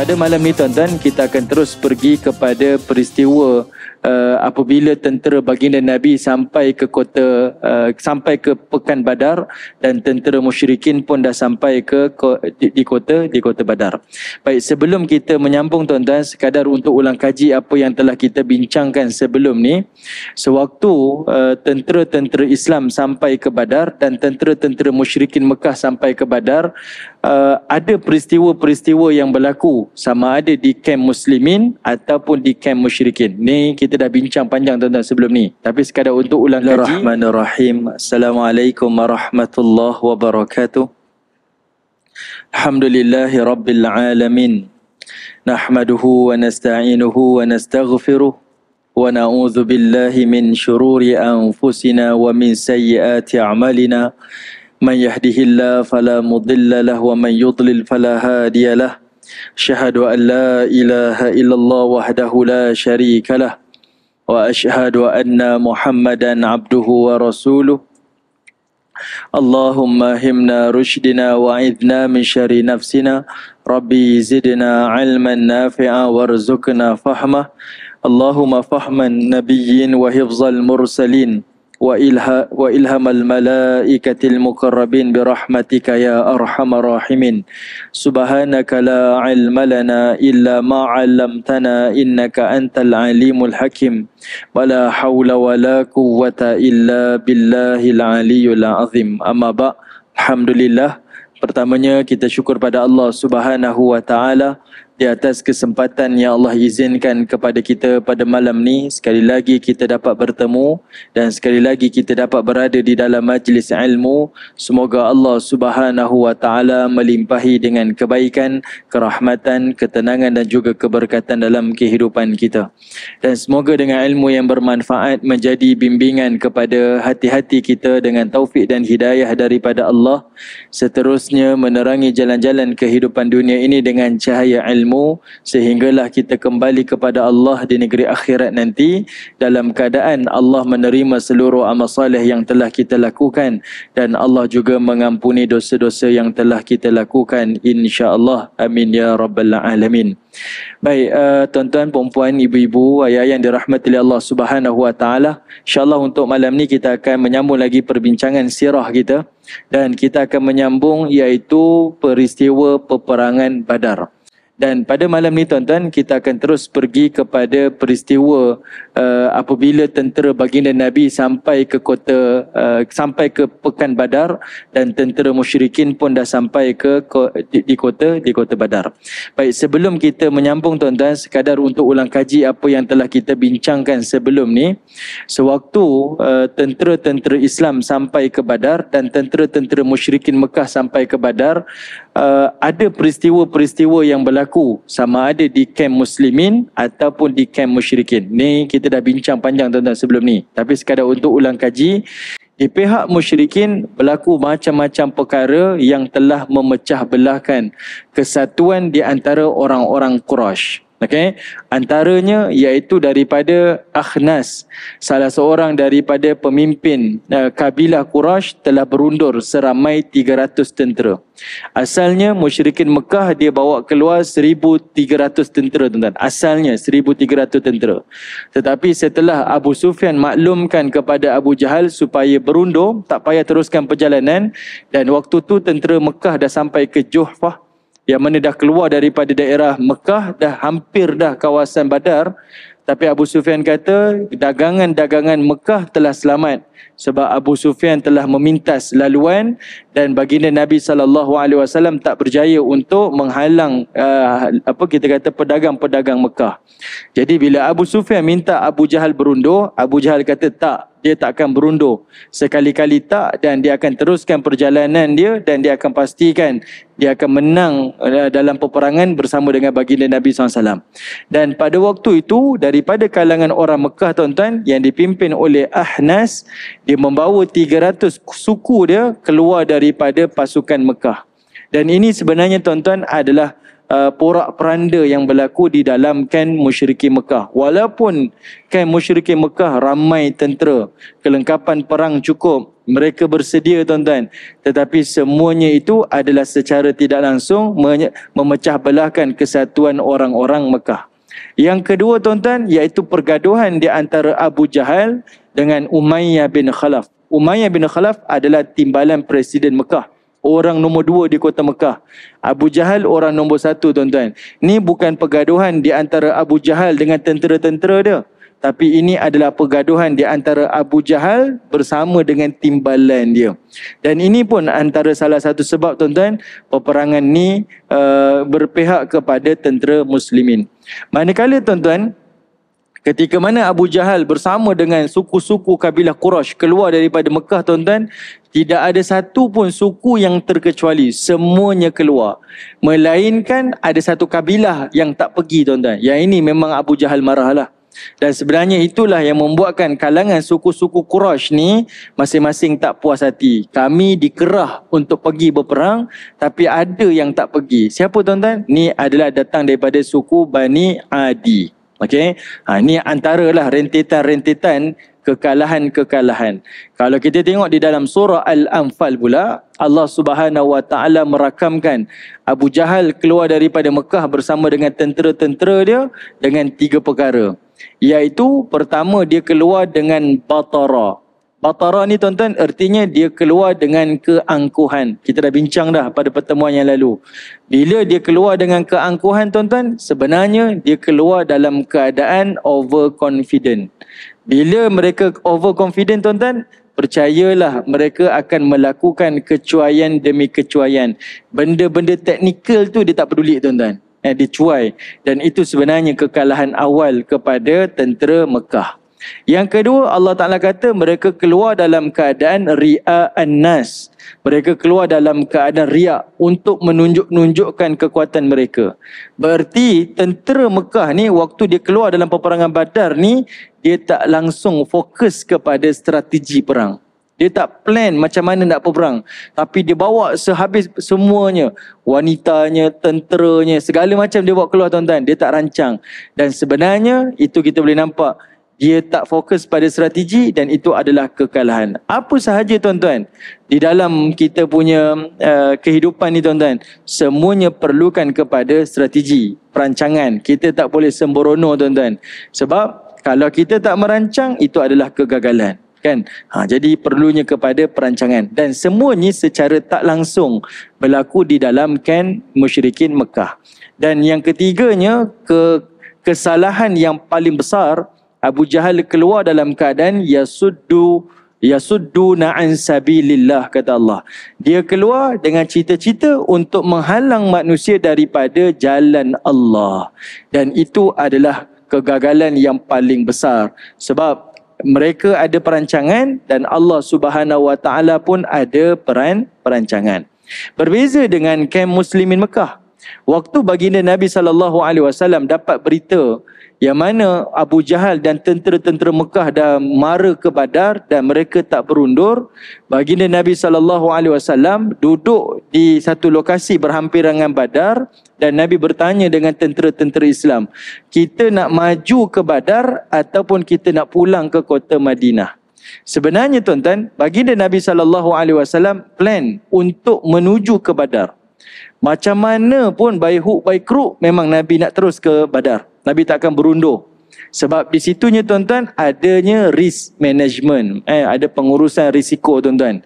pada malam ni tuan-tuan kita akan terus pergi kepada peristiwa uh, apabila tentera baginda Nabi sampai ke kota uh, sampai ke pekan Badar dan tentera musyrikin pun dah sampai ke ko, di, di kota di kota Badar. Baik sebelum kita menyambung tuan-tuan sekadar untuk ulang kaji apa yang telah kita bincangkan sebelum ni sewaktu uh, tentera-tentera Islam sampai ke Badar dan tentera-tentera musyrikin Mekah sampai ke Badar uh, ada peristiwa-peristiwa yang berlaku sama ada di kem muslimin ataupun di kem musyrikin. Ni kita dah bincang panjang tuan-tuan sebelum ni. Tapi sekadar untuk ulang kaji. Bismillahirrahmanirrahim. Assalamualaikum warahmatullahi wabarakatuh. Alhamdulillahi rabbil alamin. Nahmaduhu wa nasta'inuhu wa nastaghfiruh. Wa na'udhu billahi min syururi anfusina wa min sayyiati a'malina. Man yahdihillah fala mudilla lah wa man yudlil fala hadiyalah. أشهد أن لا إله إلا الله وحده لا شريك له وأشهد أن محمدا عبده ورسوله اللهم همنا رشدنا وعذنا من شر نفسنا ربي زدنا علما نافعا وارزقنا فهمه اللهم فهم النبيين وحفظ المرسلين wa ilhamal malaikatil muqarrabin bi rahmatika ya arhamar rahimin subhanaka la ilma lana illa ma 'allamtana innaka antal alimul hakim wala hawla wala quwwata illa billahil aliyyil azim amma ba alhamdulillah pertamanya kita syukur pada Allah subhanahu wa ta'ala di atas kesempatan yang Allah izinkan kepada kita pada malam ni sekali lagi kita dapat bertemu dan sekali lagi kita dapat berada di dalam majlis ilmu semoga Allah Subhanahu wa taala melimpahi dengan kebaikan kerahmatan ketenangan dan juga keberkatan dalam kehidupan kita dan semoga dengan ilmu yang bermanfaat menjadi bimbingan kepada hati-hati kita dengan taufik dan hidayah daripada Allah seterusnya menerangi jalan-jalan kehidupan dunia ini dengan cahaya ilmu ilmu sehinggalah kita kembali kepada Allah di negeri akhirat nanti dalam keadaan Allah menerima seluruh amal saleh yang telah kita lakukan dan Allah juga mengampuni dosa-dosa yang telah kita lakukan insya-Allah amin ya rabbal alamin Baik, uh, tuan-tuan, puan-puan, ibu-ibu, ayah yang dirahmati oleh Allah Subhanahu Wa Taala. Insya-Allah untuk malam ni kita akan menyambung lagi perbincangan sirah kita dan kita akan menyambung iaitu peristiwa peperangan Badar. Dan pada malam ni tuan-tuan kita akan terus pergi kepada peristiwa uh, apabila tentera baginda Nabi sampai ke kota uh, sampai ke Pekan Badar dan tentera musyrikin pun dah sampai ke ko, di, di kota di kota Badar. Baik sebelum kita menyambung tuan-tuan sekadar untuk ulang kaji apa yang telah kita bincangkan sebelum ni sewaktu uh, tentera-tentera Islam sampai ke Badar dan tentera-tentera musyrikin Mekah sampai ke Badar uh, ada peristiwa-peristiwa yang berlaku berlaku sama ada di kem muslimin ataupun di kem musyrikin. Ni kita dah bincang panjang tuan-tuan sebelum ni. Tapi sekadar untuk ulang kaji, di pihak musyrikin berlaku macam-macam perkara yang telah memecah belahkan kesatuan di antara orang-orang Quraisy. Okay. Antaranya iaitu daripada Akhnas. Salah seorang daripada pemimpin uh, kabilah Quraisy telah berundur seramai 300 tentera. Asalnya musyrikin Mekah dia bawa keluar 1300 tentera tuan-tuan. Asalnya 1300 tentera. Tetapi setelah Abu Sufyan maklumkan kepada Abu Jahal supaya berundur, tak payah teruskan perjalanan dan waktu tu tentera Mekah dah sampai ke Juhfah yang mana dah keluar daripada daerah Mekah dah hampir dah kawasan Badar tapi Abu Sufyan kata dagangan-dagangan Mekah telah selamat sebab Abu Sufyan telah memintas laluan dan baginda Nabi saw tak berjaya untuk menghalang uh, apa kita kata pedagang-pedagang Mekah. Jadi bila Abu Sufyan minta Abu Jahal berundur, Abu Jahal kata tak, dia tak akan berundur. Sekali-kali tak dan dia akan teruskan perjalanan dia dan dia akan pastikan dia akan menang eh, dalam peperangan bersama dengan baginda Nabi SAW. Dan pada waktu itu, daripada kalangan orang Mekah tuan-tuan, yang dipimpin oleh Ahnas, dia membawa 300 suku dia keluar daripada pasukan Mekah. Dan ini sebenarnya tuan-tuan adalah uh, porak peranda yang berlaku di dalam kan musyriki Mekah. Walaupun kan musyriki Mekah ramai tentera, kelengkapan perang cukup, mereka bersedia tuan-tuan. Tetapi semuanya itu adalah secara tidak langsung memecah belahkan kesatuan orang-orang Mekah. Yang kedua tuan-tuan iaitu pergaduhan di antara Abu Jahal dengan Umayyah bin Khalaf. Umayyah bin Khalaf adalah timbalan Presiden Mekah. Orang nombor dua di kota Mekah. Abu Jahal orang nombor satu tuan-tuan. Ini bukan pergaduhan di antara Abu Jahal dengan tentera-tentera dia. Tapi ini adalah pergaduhan di antara Abu Jahal bersama dengan timbalan dia. Dan ini pun antara salah satu sebab tuan-tuan peperangan ni uh, berpihak kepada tentera muslimin. Manakala tuan-tuan Ketika mana Abu Jahal bersama dengan suku-suku kabilah Quraisy keluar daripada Mekah tuan-tuan, tidak ada satu pun suku yang terkecuali, semuanya keluar. Melainkan ada satu kabilah yang tak pergi tuan-tuan. Yang ini memang Abu Jahal marahlah. Dan sebenarnya itulah yang membuatkan kalangan suku-suku Quraisy ni masing-masing tak puas hati. Kami dikerah untuk pergi berperang tapi ada yang tak pergi. Siapa tuan-tuan? Ni adalah datang daripada suku Bani Adi. Okey. Ha antara lah rentetan-rentetan kekalahan-kekalahan. Kalau kita tengok di dalam surah Al-Anfal pula, Allah Subhanahu Wa Taala merakamkan Abu Jahal keluar daripada Mekah bersama dengan tentera-tentera dia dengan tiga perkara. Iaitu pertama dia keluar dengan batara, Batara ni tuan-tuan ertinya dia keluar dengan keangkuhan. Kita dah bincang dah pada pertemuan yang lalu. Bila dia keluar dengan keangkuhan tuan-tuan, sebenarnya dia keluar dalam keadaan overconfident. Bila mereka overconfident tuan-tuan, percayalah mereka akan melakukan kecuaian demi kecuaian. Benda-benda teknikal tu dia tak peduli tuan-tuan. Eh, dia cuai. Dan itu sebenarnya kekalahan awal kepada tentera Mekah. Yang kedua Allah Ta'ala kata mereka keluar dalam keadaan ria annas. Mereka keluar dalam keadaan ria untuk menunjuk-nunjukkan kekuatan mereka. Berarti tentera Mekah ni waktu dia keluar dalam peperangan badar ni dia tak langsung fokus kepada strategi perang. Dia tak plan macam mana nak berperang. Tapi dia bawa sehabis semuanya. Wanitanya, tenteranya, segala macam dia bawa keluar tuan-tuan. Dia tak rancang. Dan sebenarnya itu kita boleh nampak dia tak fokus pada strategi dan itu adalah kekalahan. Apa sahaja tuan-tuan, di dalam kita punya uh, kehidupan ni tuan-tuan, semuanya perlukan kepada strategi, perancangan. Kita tak boleh semborono tuan-tuan. Sebab kalau kita tak merancang, itu adalah kegagalan kan ha jadi perlunya kepada perancangan dan semuanya secara tak langsung berlaku di dalam kan musyrikin Mekah dan yang ketiganya ke kesalahan yang paling besar Abu Jahal keluar dalam keadaan yasuddu yasudduna an sabilillah kata Allah. Dia keluar dengan cita-cita untuk menghalang manusia daripada jalan Allah. Dan itu adalah kegagalan yang paling besar sebab mereka ada perancangan dan Allah Subhanahu Wa Taala pun ada peran perancangan. Berbeza dengan kaum muslimin Mekah. Waktu baginda Nabi sallallahu alaihi wasallam dapat berita yang mana Abu Jahal dan tentera-tentera Mekah dah mara ke Badar dan mereka tak berundur. Baginda Nabi sallallahu alaihi wasallam duduk di satu lokasi berhampiran dengan Badar dan Nabi bertanya dengan tentera-tentera Islam, "Kita nak maju ke Badar ataupun kita nak pulang ke kota Madinah?" Sebenarnya tuan-tuan, baginda Nabi sallallahu alaihi wasallam plan untuk menuju ke Badar. Macam mana pun baik hook baik crook memang Nabi nak terus ke Badar. Nabi tak akan berundur. Sebab di situnya tuan-tuan adanya risk management. Eh, ada pengurusan risiko tuan-tuan.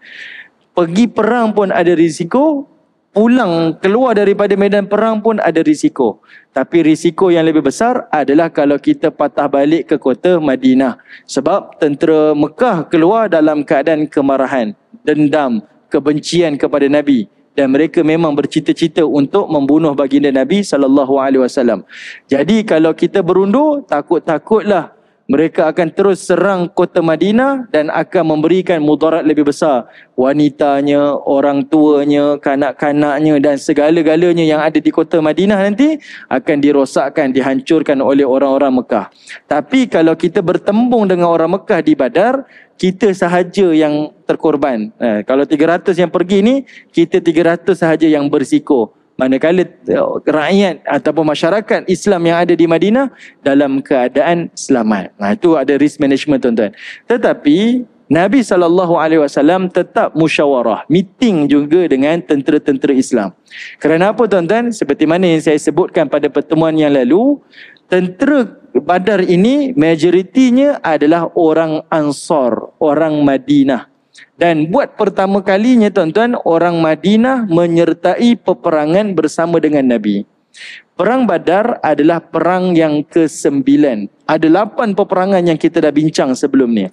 Pergi perang pun ada risiko. Pulang keluar daripada medan perang pun ada risiko. Tapi risiko yang lebih besar adalah kalau kita patah balik ke kota Madinah. Sebab tentera Mekah keluar dalam keadaan kemarahan. Dendam, kebencian kepada Nabi dan mereka memang bercita-cita untuk membunuh baginda Nabi sallallahu alaihi wasallam. Jadi kalau kita berundur, takut-takutlah mereka akan terus serang kota Madinah dan akan memberikan mudarat lebih besar wanitanya, orang tuanya, kanak-kanaknya dan segala-galanya yang ada di kota Madinah nanti akan dirosakkan, dihancurkan oleh orang-orang Mekah. Tapi kalau kita bertembung dengan orang Mekah di Badar, kita sahaja yang terkorban. Ha, kalau 300 yang pergi ni, kita 300 sahaja yang bersiko. Manakala eh, rakyat ataupun masyarakat Islam yang ada di Madinah dalam keadaan selamat. Nah, itu ada risk management tuan-tuan. Tetapi Nabi saw tetap musyawarah, meeting juga dengan tentera-tentera Islam. Kerana apa tuan-tuan? Seperti mana yang saya sebutkan pada pertemuan yang lalu, tentera Badar ini majoritinya adalah orang Ansar, orang Madinah. Dan buat pertama kalinya tuan-tuan, orang Madinah menyertai peperangan bersama dengan Nabi. Perang Badar adalah perang yang ke-9. Ada 8 peperangan yang kita dah bincang sebelum ni.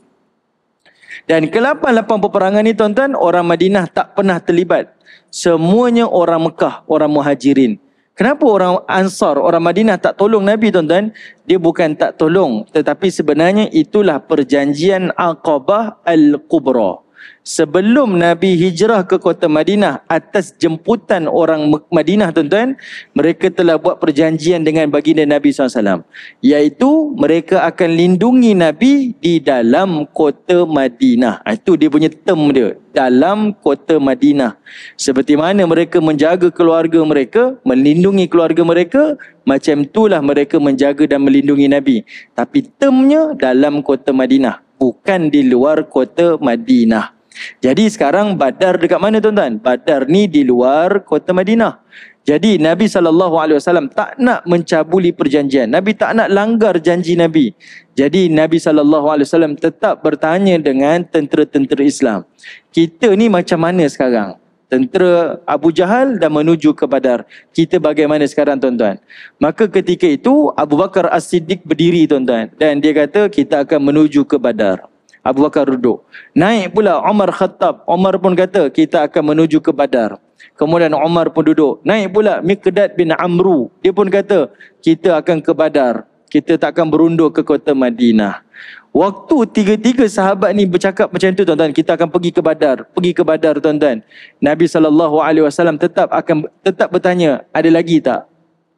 Dan ke lapan peperangan ni tuan-tuan, orang Madinah tak pernah terlibat. Semuanya orang Mekah, orang Muhajirin. Kenapa orang Ansar, orang Madinah tak tolong Nabi tuan-tuan? Dia bukan tak tolong. Tetapi sebenarnya itulah perjanjian al Aqabah Al-Kubra sebelum Nabi hijrah ke kota Madinah atas jemputan orang Madinah tuan-tuan mereka telah buat perjanjian dengan baginda Nabi SAW iaitu mereka akan lindungi Nabi di dalam kota Madinah ah, itu dia punya term dia dalam kota Madinah seperti mana mereka menjaga keluarga mereka melindungi keluarga mereka macam itulah mereka menjaga dan melindungi Nabi tapi termnya dalam kota Madinah bukan di luar kota Madinah. Jadi sekarang Badar dekat mana tuan-tuan? Badar ni di luar kota Madinah. Jadi Nabi SAW tak nak mencabuli perjanjian. Nabi tak nak langgar janji Nabi. Jadi Nabi SAW tetap bertanya dengan tentera-tentera Islam. Kita ni macam mana sekarang? Tentera Abu Jahal dah menuju ke Badar. Kita bagaimana sekarang tuan-tuan? Maka ketika itu Abu Bakar As-Siddiq berdiri tuan-tuan. Dan dia kata kita akan menuju ke Badar. Abu Bakar duduk. Naik pula Umar Khattab. Umar pun kata kita akan menuju ke Badar. Kemudian Umar pun duduk. Naik pula Miqdad bin Amru. Dia pun kata kita akan ke Badar. Kita tak akan berunduk ke kota Madinah. Waktu tiga-tiga sahabat ni bercakap macam tu tuan-tuan. Kita akan pergi ke Badar. Pergi ke Badar tuan-tuan. Nabi SAW tetap akan tetap bertanya ada lagi tak?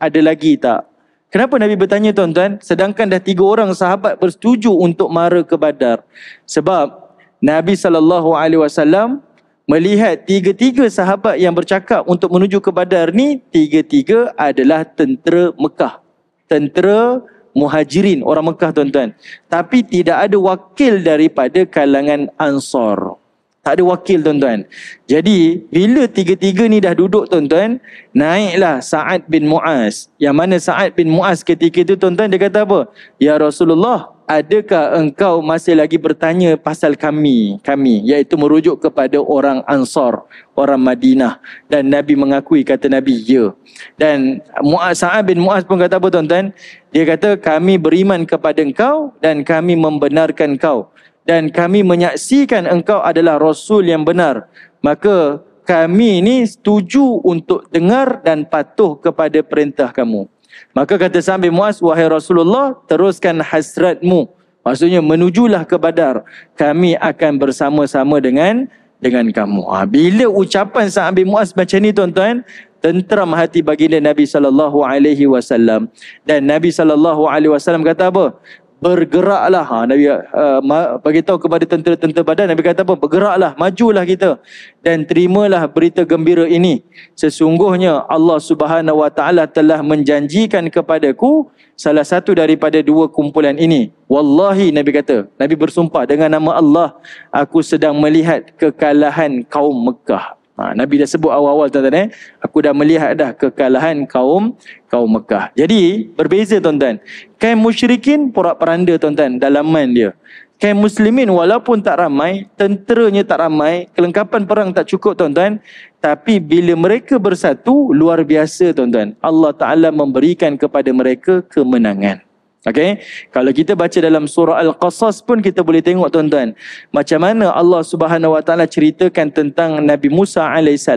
Ada lagi tak? Kenapa Nabi bertanya tuan-tuan? Sedangkan dah tiga orang sahabat bersetuju untuk mara ke Badar. Sebab Nabi SAW melihat tiga-tiga sahabat yang bercakap untuk menuju ke Badar ni, tiga-tiga adalah tentera Mekah. Tentera muhajirin, orang Mekah tuan-tuan. Tapi tidak ada wakil daripada kalangan Ansar. Tak ada wakil tuan-tuan. Jadi bila tiga-tiga ni dah duduk tuan-tuan, naiklah Sa'ad bin Mu'az. Yang mana Sa'ad bin Mu'az ketika itu tuan-tuan dia kata apa? Ya Rasulullah, adakah engkau masih lagi bertanya pasal kami? Kami, iaitu merujuk kepada orang Ansar, orang Madinah. Dan Nabi mengakui, kata Nabi, ya. Dan Mu'az, Sa'ad bin Mu'az pun kata apa tuan-tuan? Dia kata, kami beriman kepada engkau dan kami membenarkan kau dan kami menyaksikan engkau adalah rasul yang benar maka kami ini setuju untuk dengar dan patuh kepada perintah kamu maka kata sambil muas wahai rasulullah teruskan hasratmu maksudnya menujulah ke badar kami akan bersama-sama dengan dengan kamu. Ha, bila ucapan Sa'abi Muas macam ni tuan-tuan, tenteram hati baginda Nabi sallallahu alaihi wasallam. Dan Nabi sallallahu alaihi wasallam kata apa? bergeraklah ha, Nabi uh, bagi tahu kepada tentera-tentera badan Nabi kata apa bergeraklah majulah kita dan terimalah berita gembira ini sesungguhnya Allah Subhanahu wa taala telah menjanjikan kepadaku salah satu daripada dua kumpulan ini wallahi Nabi kata Nabi bersumpah dengan nama Allah aku sedang melihat kekalahan kaum Mekah ha, Nabi dah sebut awal-awal tuan-tuan eh aku dah melihat dah kekalahan kaum kaum Mekah. Jadi berbeza tuan-tuan. Kaum musyrikin porak peranda tuan-tuan main dia. Kaum muslimin walaupun tak ramai, tenteranya tak ramai, kelengkapan perang tak cukup tuan-tuan. Tapi bila mereka bersatu, luar biasa tuan-tuan. Allah Ta'ala memberikan kepada mereka kemenangan. Okay. Kalau kita baca dalam surah Al-Qasas pun kita boleh tengok tuan-tuan. Macam mana Allah subhanahu wa ta'ala ceritakan tentang Nabi Musa AS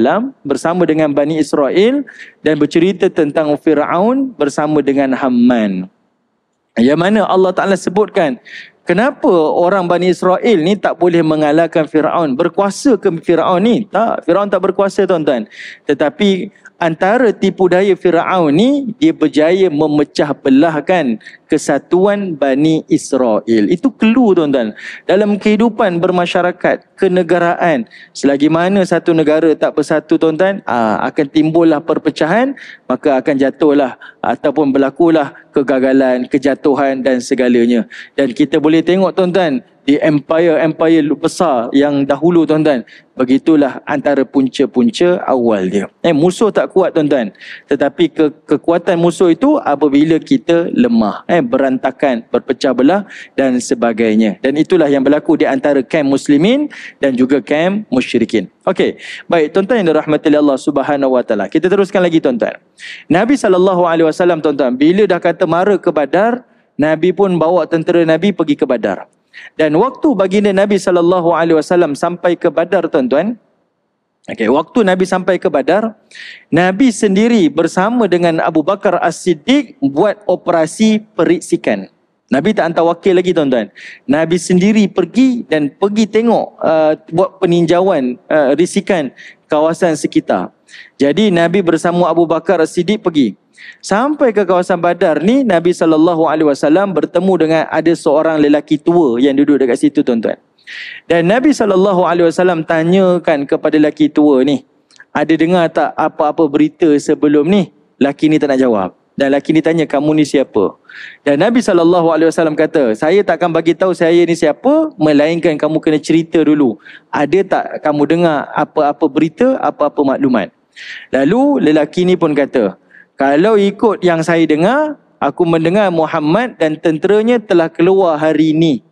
bersama dengan Bani Israel dan bercerita tentang Fir'aun bersama dengan Haman. Yang mana Allah ta'ala sebutkan kenapa orang Bani Israel ni tak boleh mengalahkan Fir'aun. Berkuasa ke Fir'aun ni? Tak. Fir'aun tak berkuasa tuan-tuan. Tetapi antara tipu daya Firaun ni dia berjaya memecah belahkan kesatuan Bani Israel. Itu clue tuan-tuan. Dalam kehidupan bermasyarakat, kenegaraan, selagi mana satu negara tak bersatu tuan-tuan, ah, akan timbullah perpecahan, maka akan jatuhlah ataupun berlakulah kegagalan, kejatuhan dan segalanya. Dan kita boleh tengok tuan-tuan, di empire-empire besar yang dahulu tuan-tuan begitulah antara punca-punca awal dia eh musuh tak kuat tuan-tuan tetapi ke- kekuatan musuh itu apabila kita lemah eh berantakan berpecah belah dan sebagainya dan itulah yang berlaku di antara kaum muslimin dan juga kaum musyrikin okey baik tuan-tuan yang dirahmati Allah Subhanahu wa taala kita teruskan lagi tuan-tuan Nabi sallallahu alaihi wasallam tuan-tuan bila dah kata mara ke badar Nabi pun bawa tentera Nabi pergi ke Badar. Dan waktu baginda Nabi sallallahu alaihi wasallam sampai ke Badar tuan-tuan. Okey, waktu Nabi sampai ke Badar, Nabi sendiri bersama dengan Abu Bakar As-Siddiq buat operasi periksikan. Nabi tak hantar wakil lagi tuan-tuan. Nabi sendiri pergi dan pergi tengok uh, buat peninjauan uh, risikan kawasan sekitar. Jadi Nabi bersama Abu Bakar siddiq pergi. Sampai ke kawasan Badar ni Nabi sallallahu alaihi wasallam bertemu dengan ada seorang lelaki tua yang duduk dekat situ tuan-tuan. Dan Nabi sallallahu alaihi wasallam tanyakan kepada lelaki tua ni, ada dengar tak apa-apa berita sebelum ni? Lelaki ni tak nak jawab. Dan lelaki ni tanya, kamu ni siapa? Dan Nabi SAW kata, saya tak akan bagi tahu saya ni siapa, melainkan kamu kena cerita dulu. Ada tak kamu dengar apa-apa berita, apa-apa maklumat? Lalu lelaki ni pun kata, kalau ikut yang saya dengar, aku mendengar Muhammad dan tenteranya telah keluar hari ini.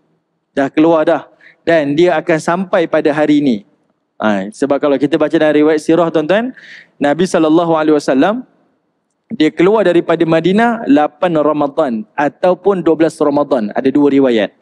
Dah keluar dah. Dan dia akan sampai pada hari ini. Ha, sebab kalau kita baca dalam riwayat sirah tuan-tuan, Nabi SAW dia keluar daripada Madinah 8 Ramadan ataupun 12 Ramadan ada dua riwayat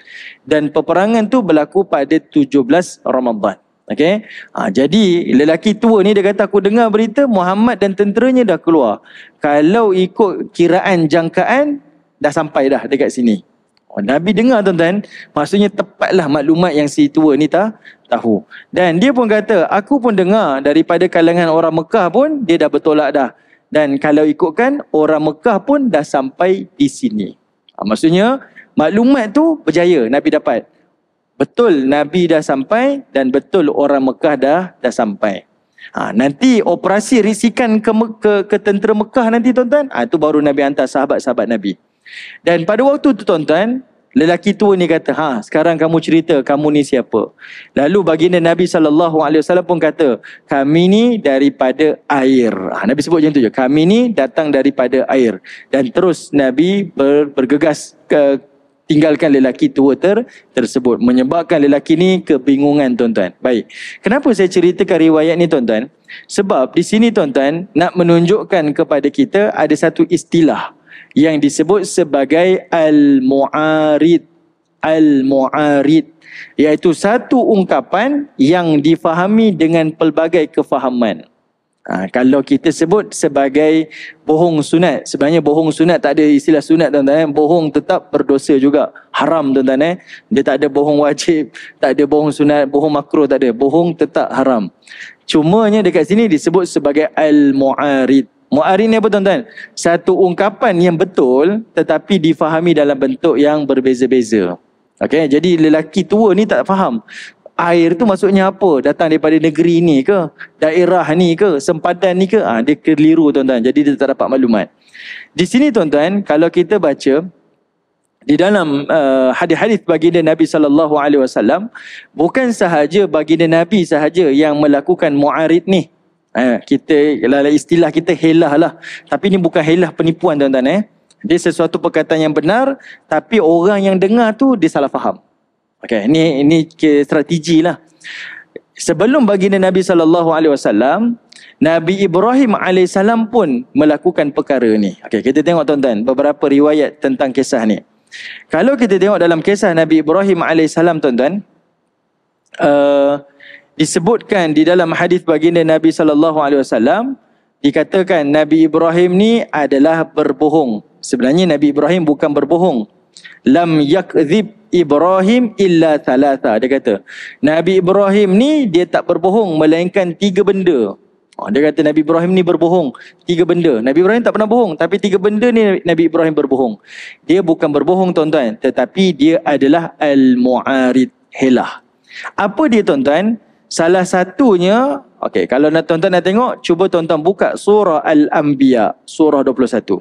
dan peperangan tu berlaku pada 17 Ramadan Okay, ha, jadi lelaki tua ni dia kata aku dengar berita Muhammad dan tenteranya dah keluar kalau ikut kiraan jangkaan dah sampai dah dekat sini oh, Nabi dengar tuan-tuan maksudnya tepatlah maklumat yang si tua ni tak tahu. Dan dia pun kata, aku pun dengar daripada kalangan orang Mekah pun dia dah bertolak dah. Dan kalau ikutkan orang Mekah pun dah sampai di sini. Ha, maksudnya maklumat tu berjaya Nabi dapat. Betul Nabi dah sampai dan betul orang Mekah dah dah sampai. Ha, nanti operasi risikan ke, ke, ke tentera Mekah nanti tuan-tuan. Itu ha, baru Nabi hantar sahabat-sahabat Nabi. Dan pada waktu tu tuan-tuan, Lelaki tua ni kata, ha sekarang kamu cerita kamu ni siapa. Lalu baginda Nabi SAW pun kata, kami ni daripada air. Ha, Nabi sebut macam tu je, kami ni datang daripada air. Dan terus Nabi ber, bergegas ke, tinggalkan lelaki tua ter, tersebut. Menyebabkan lelaki ni kebingungan tuan-tuan. Baik, kenapa saya ceritakan riwayat ni tuan-tuan? Sebab di sini tuan-tuan nak menunjukkan kepada kita ada satu istilah yang disebut sebagai al-mu'arid al-mu'arid iaitu satu ungkapan yang difahami dengan pelbagai kefahaman ha, kalau kita sebut sebagai bohong sunat sebenarnya bohong sunat tak ada istilah sunat tuan-tuan eh? bohong tetap berdosa juga haram tuan-tuan eh? dia tak ada bohong wajib tak ada bohong sunat bohong makruh tak ada bohong tetap haram cumanya dekat sini disebut sebagai al-mu'arid Mu'arid ni apa tuan-tuan? Satu ungkapan yang betul tetapi difahami dalam bentuk yang berbeza-beza. Okay, jadi lelaki tua ni tak faham. Air tu maksudnya apa? Datang daripada negeri ni ke? Daerah ni ke? Sempadan ni ke? Ha, dia keliru tuan-tuan. Jadi dia tak dapat maklumat. Di sini tuan-tuan, kalau kita baca, di dalam uh, hadis-hadis baginda Nabi sallallahu alaihi wasallam bukan sahaja baginda Nabi sahaja yang melakukan mu'arid ni Eh, kita ialah lah, istilah kita helah lah. Tapi ini bukan helah penipuan tuan-tuan eh. Dia sesuatu perkataan yang benar tapi orang yang dengar tu dia salah faham. Okey, ini ini strategi lah. Sebelum baginda Nabi sallallahu alaihi wasallam, Nabi Ibrahim AS pun melakukan perkara ni. Okey, kita tengok tuan-tuan beberapa riwayat tentang kisah ni. Kalau kita tengok dalam kisah Nabi Ibrahim AS tuan-tuan, uh, disebutkan di dalam hadis baginda Nabi sallallahu alaihi wasallam dikatakan Nabi Ibrahim ni adalah berbohong. Sebenarnya Nabi Ibrahim bukan berbohong. Lam yakzib Ibrahim illa thalatha. Dia kata, Nabi Ibrahim ni dia tak berbohong melainkan tiga benda. Oh, dia kata Nabi Ibrahim ni berbohong. Tiga benda. Nabi Ibrahim tak pernah bohong. Tapi tiga benda ni Nabi Ibrahim berbohong. Dia bukan berbohong tuan-tuan. Tetapi dia adalah Al-Mu'arid Hilah. Apa dia tuan-tuan? Salah satunya, okey, kalau nak tonton, tuan nak tengok, cuba tonton buka surah Al-Anbiya, surah 21.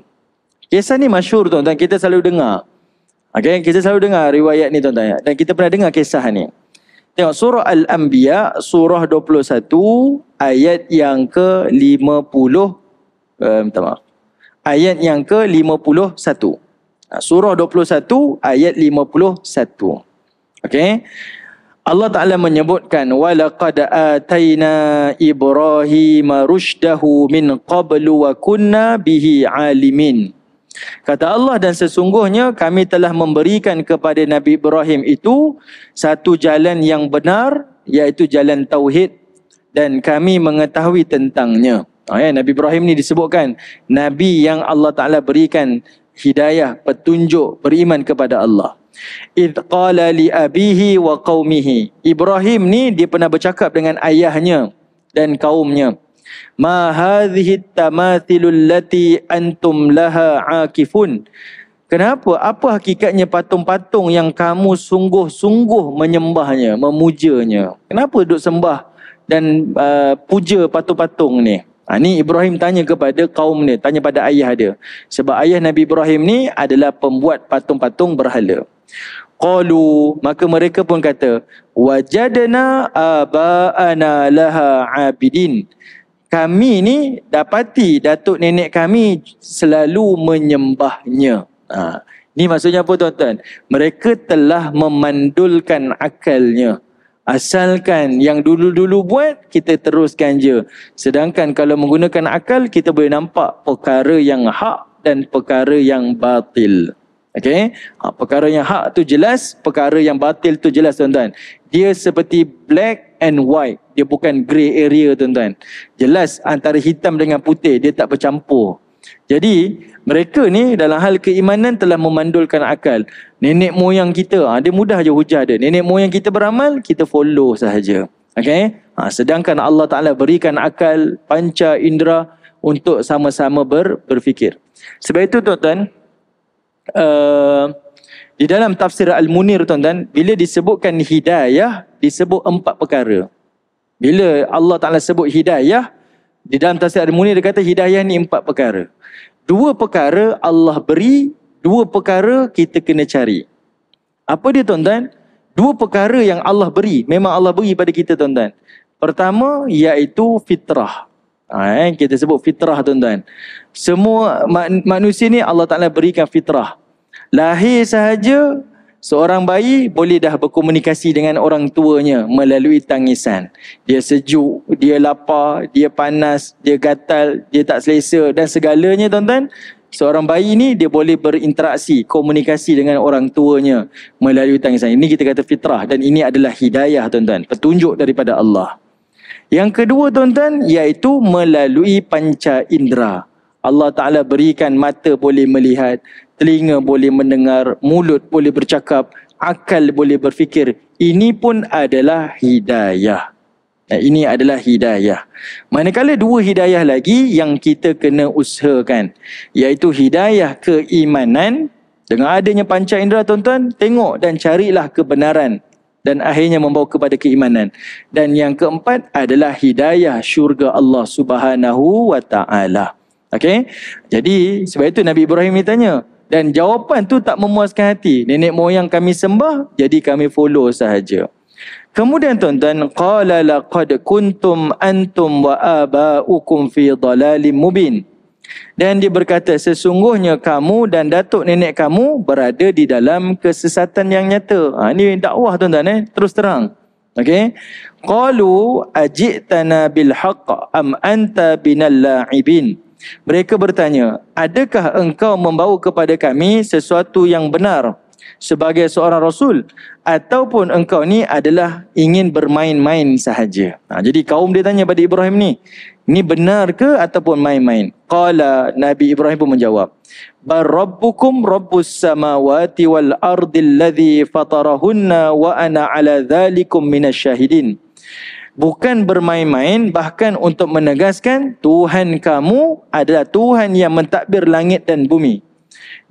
Kisah ni masyur tuan-tuan, kita selalu dengar. Okey, kita selalu dengar riwayat ni tuan-tuan. Ya. Dan kita pernah dengar kisah ni. Tengok surah Al-Anbiya, surah 21, ayat yang ke-50. Uh, eh, minta maaf. Ayat yang ke-51. Surah 21, ayat 51. Okey. Allah Taala menyebutkan walaqad ataina ibrahima rushdahu min qablu wa kunna bihi alimin Kata Allah dan sesungguhnya kami telah memberikan kepada Nabi Ibrahim itu satu jalan yang benar iaitu jalan tauhid dan kami mengetahui tentangnya. Ha, ya, Nabi Ibrahim ni disebutkan Nabi yang Allah Ta'ala berikan hidayah petunjuk beriman kepada Allah id qala li abihi wa qaumihi Ibrahim ni dia pernah bercakap dengan ayahnya dan kaumnya ma hadhihi tamathilul lati antum laha akifun Kenapa? Apa hakikatnya patung-patung yang kamu sungguh-sungguh menyembahnya, memujanya? Kenapa duduk sembah dan uh, puja patung-patung ni? Ha, ni Ibrahim tanya kepada kaum ni, tanya pada ayah dia. Sebab ayah Nabi Ibrahim ni adalah pembuat patung-patung berhala. Qalu, maka mereka pun kata, Wajadana aba'ana laha abidin. Kami ni dapati datuk nenek kami selalu menyembahnya. Ha. Ni maksudnya apa tuan-tuan? Mereka telah memandulkan akalnya. Asalkan yang dulu-dulu buat, kita teruskan je. Sedangkan kalau menggunakan akal, kita boleh nampak perkara yang hak dan perkara yang batil. Okay? Ha, perkara yang hak tu jelas, perkara yang batil tu jelas tuan-tuan. Dia seperti black and white. Dia bukan grey area tuan-tuan. Jelas antara hitam dengan putih, dia tak bercampur. Jadi mereka ni dalam hal keimanan telah memandulkan akal. Nenek moyang kita, ha, dia mudah je hujah dia. Nenek moyang kita beramal, kita follow sahaja. Okay? Ha, sedangkan Allah Ta'ala berikan akal, panca indera untuk sama-sama ber, berfikir. Sebab itu tuan-tuan, uh, di dalam tafsir Al-Munir tuan-tuan, bila disebutkan hidayah, disebut empat perkara. Bila Allah Ta'ala sebut hidayah, di dalam tafsir Al-Munir dia kata hidayah ni empat perkara. Dua perkara Allah beri, dua perkara kita kena cari. Apa dia tuan-tuan? Dua perkara yang Allah beri, memang Allah beri pada kita tuan-tuan. Pertama iaitu fitrah. Ha, eh, kita sebut fitrah tuan-tuan. Semua manusia ni Allah Ta'ala berikan fitrah. Lahir sahaja Seorang bayi boleh dah berkomunikasi dengan orang tuanya melalui tangisan. Dia sejuk, dia lapar, dia panas, dia gatal, dia tak selesa dan segalanya tuan-tuan. Seorang bayi ni dia boleh berinteraksi, komunikasi dengan orang tuanya melalui tangisan. Ini kita kata fitrah dan ini adalah hidayah tuan-tuan, petunjuk daripada Allah. Yang kedua tuan-tuan iaitu melalui panca indera. Allah Ta'ala berikan mata boleh melihat, telinga boleh mendengar, mulut boleh bercakap, akal boleh berfikir. Ini pun adalah hidayah. Eh, ini adalah hidayah. Manakala dua hidayah lagi yang kita kena usahakan. Iaitu hidayah keimanan. Dengan adanya panca indera tuan-tuan, tengok dan carilah kebenaran. Dan akhirnya membawa kepada keimanan. Dan yang keempat adalah hidayah syurga Allah subhanahu wa ta'ala. Okay? Jadi sebab itu Nabi Ibrahim ditanya, dan jawapan tu tak memuaskan hati nenek moyang kami sembah jadi kami follow sahaja kemudian tuan-tuan qala laqad kuntum antum wa abaukum fi dalalim mubin dan dia berkata sesungguhnya kamu dan datuk nenek kamu berada di dalam kesesatan yang nyata ha, ini dakwah tuan-tuan eh terus terang Okay. Qalu ajitana bil am anta binal la'ibin. Mereka bertanya, adakah engkau membawa kepada kami sesuatu yang benar sebagai seorang rasul ataupun engkau ni adalah ingin bermain-main sahaja. Ha, jadi kaum dia tanya pada Ibrahim ni, ni benar ke ataupun main-main? Qala Nabi Ibrahim pun menjawab, Barabbukum, rabbus samawati wal ardi alladhi fatarahunna wa ana ala dhalikum minasyahidin bukan bermain-main bahkan untuk menegaskan Tuhan kamu adalah Tuhan yang mentadbir langit dan bumi.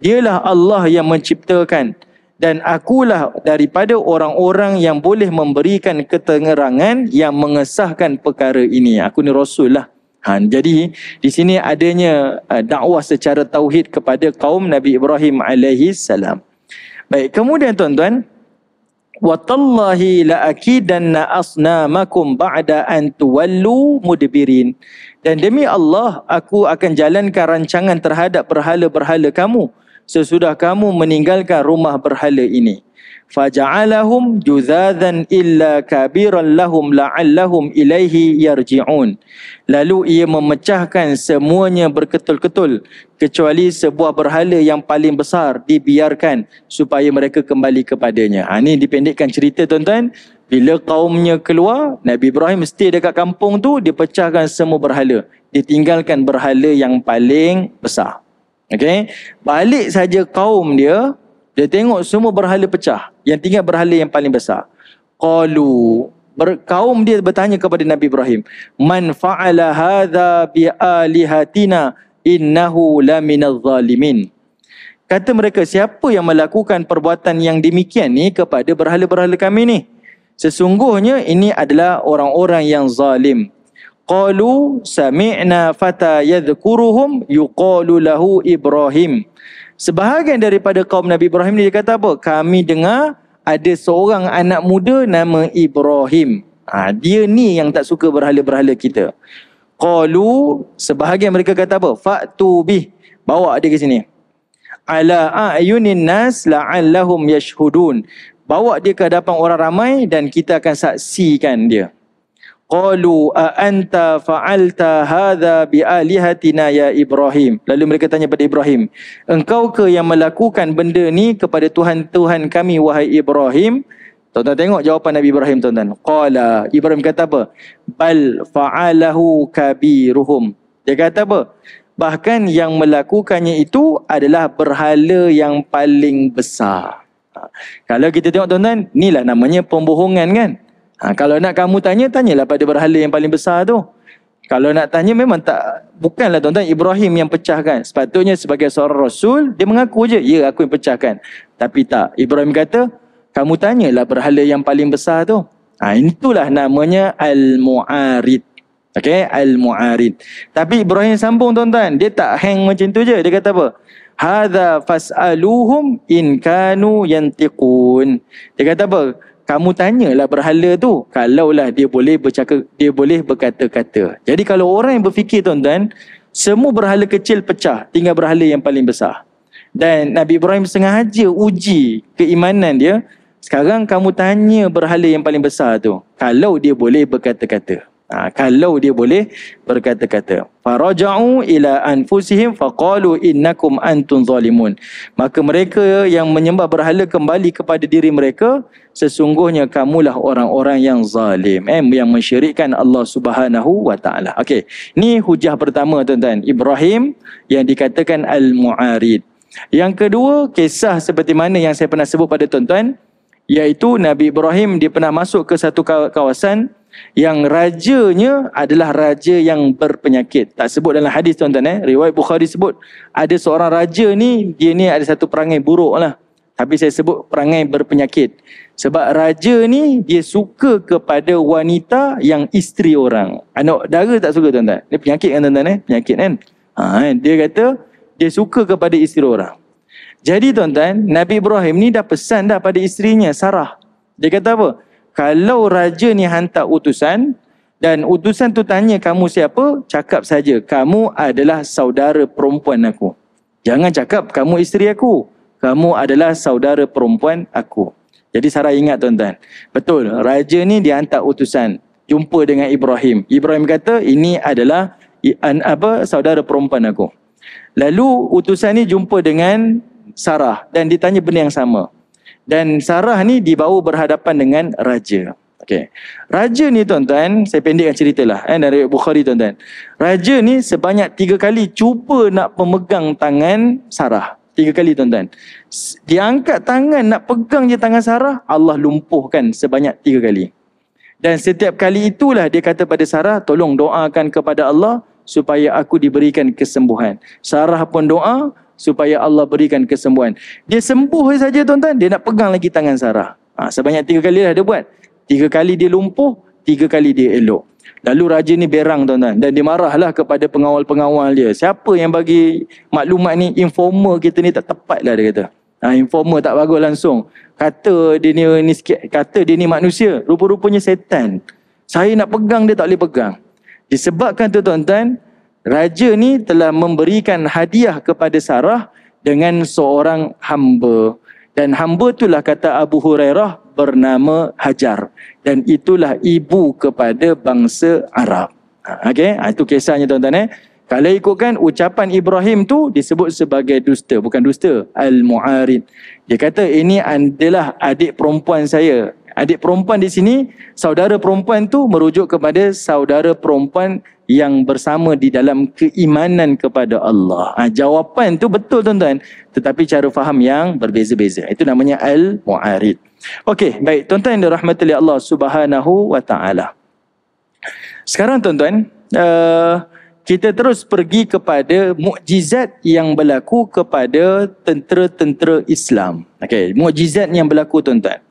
Dialah Allah yang menciptakan dan akulah daripada orang-orang yang boleh memberikan ketenerangan yang mengesahkan perkara ini. Aku ni Rasul lah. Ha, jadi di sini adanya uh, dakwah secara tauhid kepada kaum Nabi Ibrahim alaihi salam. Baik, kemudian tuan-tuan, wa tallahi la akidanna asnamakum ba'da an tuwallu mudbirin dan demi Allah aku akan jalankan rancangan terhadap berhala-berhala kamu sesudah kamu meninggalkan rumah berhala ini faja'alahum judzadzan illa kabiran lahum la'allahum ilaihi yarji'un lalu ia memecahkan semuanya berketul-ketul kecuali sebuah berhala yang paling besar dibiarkan supaya mereka kembali kepadanya ha ni dipendekkan cerita tuan-tuan bila kaumnya keluar Nabi Ibrahim mesti dekat kampung tu dia pecahkan semua berhala ditinggalkan berhala yang paling besar okey balik saja kaum dia dia tengok semua berhala pecah. Yang tinggal berhala yang paling besar. Qalu. Kaum dia bertanya kepada Nabi Ibrahim. Man fa'ala hadha bi'alihatina innahu laminal zalimin. Kata mereka, siapa yang melakukan perbuatan yang demikian ni kepada berhala-berhala kami ni? Sesungguhnya ini adalah orang-orang yang zalim. Qalu sami'na fata yadhkuruhum yuqalu lahu Ibrahim. Sebahagian daripada kaum Nabi Ibrahim ni dia kata apa? Kami dengar ada seorang anak muda nama Ibrahim. Ha, dia ni yang tak suka berhala-berhala kita. Qalu, sebahagian mereka kata apa? Faktu bih. Bawa dia ke sini. Ala a'yunin nas la'allahum yashhudun. Bawa dia ke hadapan orang ramai dan kita akan saksikan dia. Qalu a anta fa'alta hadha bi alihatina ya Ibrahim. Lalu mereka tanya kepada Ibrahim, engkau ke yang melakukan benda ni kepada Tuhan-Tuhan kami wahai Ibrahim? Tonton tengok jawapan Nabi Ibrahim tuan-tuan. Qala, Ibrahim kata apa? Bal fa'alahu kabiruhum. Dia kata apa? Bahkan yang melakukannya itu adalah berhala yang paling besar. Ha. Kalau kita tengok tuan-tuan, inilah namanya pembohongan kan? Ha, kalau nak kamu tanya, tanyalah pada berhala yang paling besar tu. Kalau nak tanya memang tak, bukanlah tuan-tuan Ibrahim yang pecahkan. Sepatutnya sebagai seorang Rasul, dia mengaku je, ya aku yang pecahkan. Tapi tak, Ibrahim kata, kamu tanyalah berhala yang paling besar tu. Ha, itulah namanya Al-Mu'arid. Okay, Al-Mu'arid. Tapi Ibrahim sambung tuan-tuan, dia tak hang macam tu je. Dia kata apa? Hada fas'aluhum in kanu yantiqun. Dia kata apa? kamu tanyalah berhala tu kalaulah dia boleh bercakap dia boleh berkata-kata jadi kalau orang yang berfikir tuan-tuan semua berhala kecil pecah tinggal berhala yang paling besar dan Nabi Ibrahim sengaja uji keimanan dia sekarang kamu tanya berhala yang paling besar tu kalau dia boleh berkata-kata Ha, kalau dia boleh berkata-kata. Faraja'u ila anfusihim faqalu innakum antun zalimun. Maka mereka yang menyembah berhala kembali kepada diri mereka, sesungguhnya kamulah orang-orang yang zalim. Eh, yang mensyirikkan Allah subhanahu wa ta'ala. Okey, ni hujah pertama tuan-tuan. Ibrahim yang dikatakan al-mu'arid. Yang kedua, kisah seperti mana yang saya pernah sebut pada tuan-tuan, iaitu Nabi Ibrahim dia pernah masuk ke satu kawasan, yang rajanya adalah raja yang berpenyakit. Tak sebut dalam hadis tuan-tuan eh. Riwayat Bukhari sebut ada seorang raja ni dia ni ada satu perangai buruk lah. Tapi saya sebut perangai berpenyakit. Sebab raja ni dia suka kepada wanita yang isteri orang. Anak dara tak suka tuan-tuan. Dia penyakit kan tuan-tuan eh. Penyakit kan. Ha, kan? dia kata dia suka kepada isteri orang. Jadi tuan-tuan Nabi Ibrahim ni dah pesan dah pada isterinya Sarah. Dia kata apa? kalau raja ni hantar utusan dan utusan tu tanya kamu siapa, cakap saja kamu adalah saudara perempuan aku. Jangan cakap kamu isteri aku. Kamu adalah saudara perempuan aku. Jadi Sarah ingat tuan-tuan. Betul, raja ni dihantar utusan jumpa dengan Ibrahim. Ibrahim kata ini adalah apa saudara perempuan aku. Lalu utusan ni jumpa dengan Sarah dan ditanya benda yang sama dan Sarah ni dibawa berhadapan dengan raja. Okey. Raja ni tuan-tuan, saya pendekkan ceritalah eh dari Bukhari tuan-tuan. Raja ni sebanyak tiga kali cuba nak pemegang tangan Sarah. Tiga kali tuan-tuan. Diangkat tangan nak pegang je tangan Sarah, Allah lumpuhkan sebanyak tiga kali. Dan setiap kali itulah dia kata pada Sarah, tolong doakan kepada Allah supaya aku diberikan kesembuhan. Sarah pun doa, supaya Allah berikan kesembuhan. Dia sembuh saja tuan-tuan, dia nak pegang lagi tangan Sarah. Ha, sebanyak tiga kali dah dia buat. Tiga kali dia lumpuh, tiga kali dia elok. Lalu raja ni berang tuan-tuan dan dia marahlah kepada pengawal-pengawal dia. Siapa yang bagi maklumat ni, informer kita ni tak tepat lah dia kata. Ha, informer tak bagus langsung. Kata dia ni, ni sikit, kata dia ni manusia, rupa-rupanya setan. Saya nak pegang dia tak boleh pegang. Disebabkan tu tuan-tuan, raja ni telah memberikan hadiah kepada Sarah dengan seorang hamba dan hamba itulah kata Abu Hurairah bernama Hajar dan itulah ibu kepada bangsa Arab. Ha, okey, ha, itu kisahnya tuan-tuan eh. Kalau ikutkan ucapan Ibrahim tu disebut sebagai dusta, bukan dusta, al-mu'arid. Dia kata ini adalah adik perempuan saya. Adik perempuan di sini, saudara perempuan tu merujuk kepada saudara perempuan yang bersama di dalam keimanan kepada Allah. Ha, jawapan tu betul tuan-tuan. Tetapi cara faham yang berbeza-beza. Itu namanya Al-Mu'arid. Okey, baik. Tuan-tuan yang dirahmati Allah subhanahu wa ta'ala. Sekarang tuan-tuan, uh, kita terus pergi kepada mukjizat yang berlaku kepada tentera-tentera Islam. Okey, mukjizat yang berlaku tuan-tuan.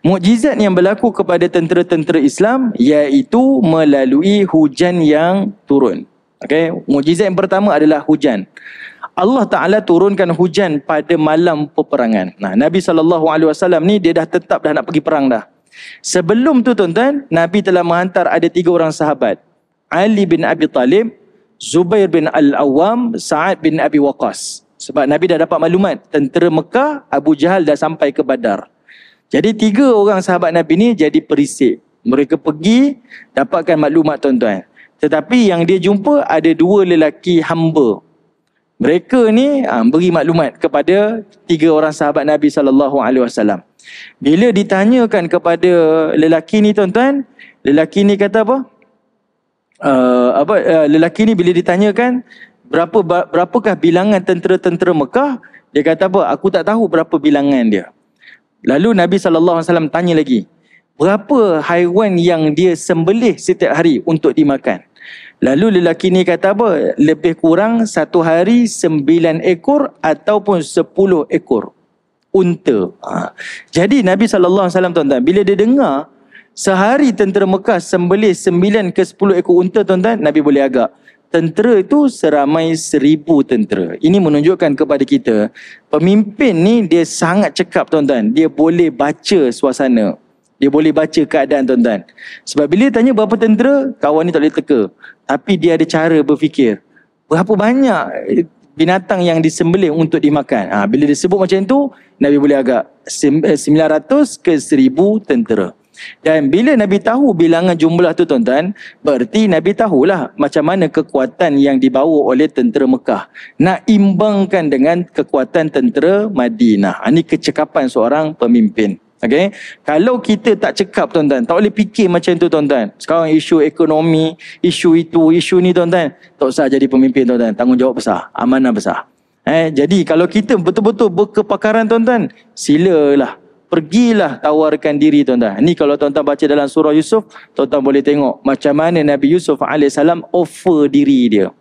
Mukjizat yang berlaku kepada tentera-tentera Islam iaitu melalui hujan yang turun. Okey, mukjizat yang pertama adalah hujan. Allah Taala turunkan hujan pada malam peperangan. Nah, Nabi sallallahu alaihi wasallam ni dia dah tetap dah nak pergi perang dah. Sebelum tu tuan-tuan, Nabi telah menghantar ada tiga orang sahabat. Ali bin Abi Talib, Zubair bin Al-Awwam, Sa'ad bin Abi Waqas. Sebab Nabi dah dapat maklumat tentera Mekah, Abu Jahal dah sampai ke Badar. Jadi tiga orang sahabat Nabi ni jadi perisik. Mereka pergi dapatkan maklumat tuan-tuan. Tetapi yang dia jumpa ada dua lelaki hamba. Mereka ni ha, beri maklumat kepada tiga orang sahabat Nabi sallallahu alaihi wasallam. Bila ditanyakan kepada lelaki ni tuan-tuan, lelaki ni kata apa? Uh, apa uh, lelaki ni bila ditanyakan berapa berapakah bilangan tentera-tentera Mekah, dia kata apa? Aku tak tahu berapa bilangan dia. Lalu Nabi SAW tanya lagi, berapa haiwan yang dia sembelih setiap hari untuk dimakan? Lalu lelaki ni kata apa? Lebih kurang satu hari sembilan ekor ataupun sepuluh ekor unta. Ha. Jadi Nabi SAW tuan-tuan, bila dia dengar sehari tentera Mekah sembelih sembilan ke sepuluh ekor unta tuan-tuan, Nabi boleh agak tentera itu seramai seribu tentera. Ini menunjukkan kepada kita, pemimpin ni dia sangat cekap tuan-tuan. Dia boleh baca suasana. Dia boleh baca keadaan tuan-tuan. Sebab bila dia tanya berapa tentera, kawan ni tak boleh teka. Tapi dia ada cara berfikir. Berapa banyak binatang yang disembelih untuk dimakan. Ha, bila disebut macam tu, Nabi boleh agak 900 eh, ke 1000 tentera. Dan bila Nabi tahu bilangan jumlah tu tuan-tuan, berarti Nabi tahulah macam mana kekuatan yang dibawa oleh tentera Mekah. Nak imbangkan dengan kekuatan tentera Madinah. Ini ha, kecekapan seorang pemimpin. Okay. Kalau kita tak cekap tuan-tuan, tak boleh fikir macam tu tuan-tuan. Sekarang isu ekonomi, isu itu, isu ni tuan-tuan. Tak usah jadi pemimpin tuan-tuan. Tanggungjawab besar, amanah besar. Eh, jadi kalau kita betul-betul berkepakaran tuan-tuan, silalah pergilah tawarkan diri tuan-tuan. Ni kalau tuan-tuan baca dalam surah Yusuf, tuan-tuan boleh tengok macam mana Nabi Yusuf AS offer diri dia.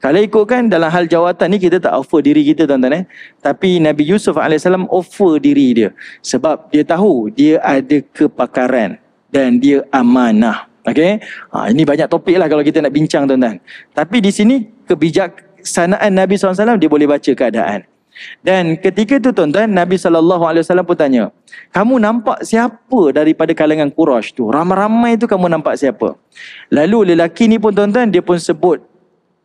Kalau ikutkan dalam hal jawatan ni kita tak offer diri kita tuan-tuan eh. Tapi Nabi Yusuf AS offer diri dia. Sebab dia tahu dia ada kepakaran dan dia amanah. Okay. Ha, ini banyak topik lah kalau kita nak bincang tuan-tuan. Tapi di sini kebijaksanaan Nabi SAW, dia boleh baca keadaan. Dan ketika itu tuan-tuan Nabi saw. alaihi pun tanya, "Kamu nampak siapa daripada kalangan Quraisy tu? Ramai-ramai tu kamu nampak siapa?" Lalu lelaki ni pun tuan-tuan dia pun sebut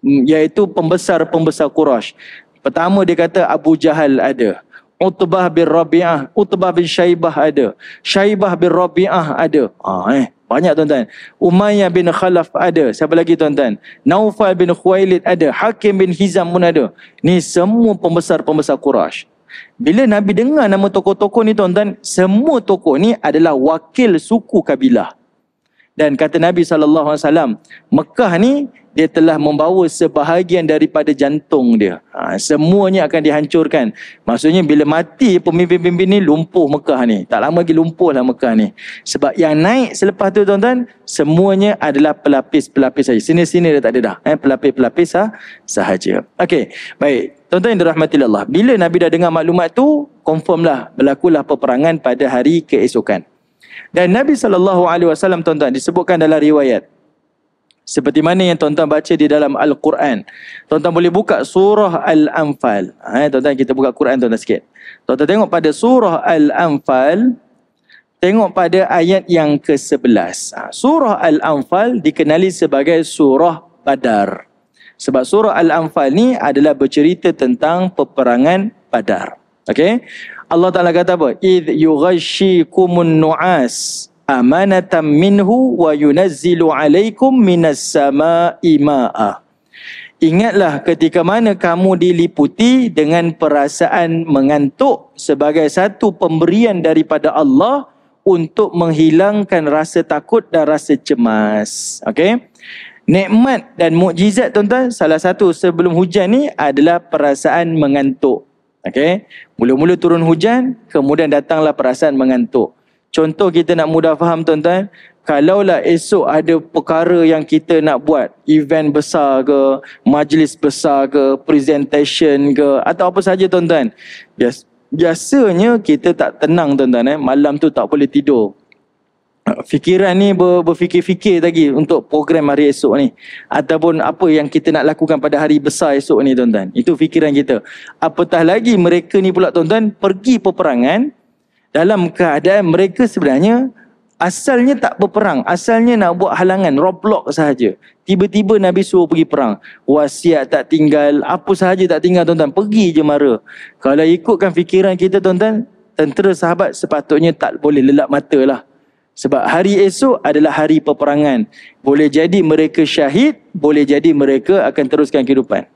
hmm, iaitu pembesar-pembesar Quraisy. Pertama dia kata Abu Jahal ada. Utbah bin Rabi'ah, Utbah bin Syaibah ada. Syaibah bin Rabi'ah ada. ha, eh, banyak tuan-tuan. Umayyah bin Khalaf ada. Siapa lagi tuan-tuan? Naufal bin Khuailid ada. Hakim bin Hizam pun ada. Ni semua pembesar-pembesar Quraisy. Bila Nabi dengar nama tokoh-tokoh ni tuan-tuan, semua tokoh ni adalah wakil suku kabilah. Dan kata Nabi SAW, Mekah ni dia telah membawa sebahagian daripada jantung dia. Ha, semuanya akan dihancurkan. Maksudnya bila mati pemimpin-pemimpin ni lumpuh Mekah ni. Tak lama lagi lumpuh lah Mekah ni. Sebab yang naik selepas tu tuan-tuan, semuanya adalah pelapis-pelapis saja. Sini-sini dah tak ada dah. Eh, pelapis-pelapis lah sahaja. Okey, baik. Tuan-tuan yang dirahmati Allah. Bila Nabi dah dengar maklumat tu, confirmlah, berlakulah peperangan pada hari keesokan. Dan Nabi SAW tuan-tuan disebutkan dalam riwayat seperti mana yang tuan-tuan baca di dalam Al-Quran. Tuan-tuan boleh buka surah Al-Anfal. Ha, tuan-tuan kita buka Quran tuan-tuan sikit. Tuan-tuan tengok pada surah Al-Anfal. Tengok pada ayat yang ke-11. Ha, surah Al-Anfal dikenali sebagai surah Badar. Sebab surah Al-Anfal ni adalah bercerita tentang peperangan Badar. Okay. Allah Taala kata apa? Id yughashshikumun nu'as amanatan minhu wa yunazzilu alaikum minas sama'i ma'a. Ingatlah ketika mana kamu diliputi dengan perasaan mengantuk sebagai satu pemberian daripada Allah untuk menghilangkan rasa takut dan rasa cemas. Okey. Nikmat dan mukjizat tuan-tuan, salah satu sebelum hujan ni adalah perasaan mengantuk. Okey. Mula-mula turun hujan, kemudian datanglah perasaan mengantuk. Contoh kita nak mudah faham tuan-tuan, kalaulah esok ada perkara yang kita nak buat, event besar ke, majlis besar ke, presentation ke atau apa saja tuan-tuan. Yes. Biasanya kita tak tenang tuan-tuan eh, malam tu tak boleh tidur. Fikiran ni ber, berfikir-fikir lagi untuk program hari esok ni Ataupun apa yang kita nak lakukan pada hari besar esok ni tuan-tuan Itu fikiran kita Apatah lagi mereka ni pula tuan-tuan pergi peperangan dalam keadaan mereka sebenarnya asalnya tak berperang asalnya nak buat halangan roblox sahaja tiba-tiba Nabi suruh pergi perang wasiat tak tinggal apa sahaja tak tinggal tuan-tuan pergi je mara kalau ikutkan fikiran kita tuan-tuan tentera sahabat sepatutnya tak boleh lelap mata lah sebab hari esok adalah hari peperangan. Boleh jadi mereka syahid, boleh jadi mereka akan teruskan kehidupan.